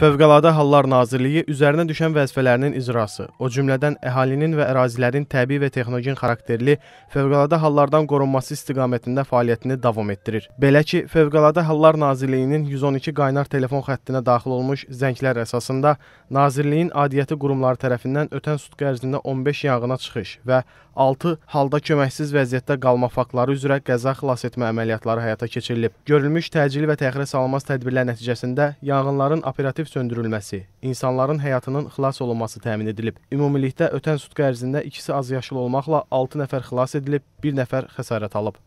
Fövqəladə Hallar Nazirliyi üzərinə düşən vəzifələrinin icrası, o cümlədən əhalinin və ərazilərin təbii və texnogen xarakterli fövqəladə hallardan qorunması istiqamətində fəaliyyətini davam etdirir. Belə ki, Fövqəladə Hallar Nazirliyinin 112 qaynar telefon xəttinə daxil olmuş zənglər əsasında Nazirliyin adiyyəti qurumları tərəfindən ötən sutq ərzində 15 yanğına çıxış və 6 halda köməksiz vəziyyətdə qalma faktları üzrə qəza xilas etmə əməliyyatları həyata keçirilib. Görülmüş təcili və təxirə salınmaz tədbirlər nəticəsində yanğınların operativ söndürülməsi, insanların həyatının xilas olunması təmin edilib. Ümumilikdə ötən sutqa ərzində ikisi azyaşıl olmaqla 6 nəfər xilas edilib, 1 nəfər xəsarət alıb.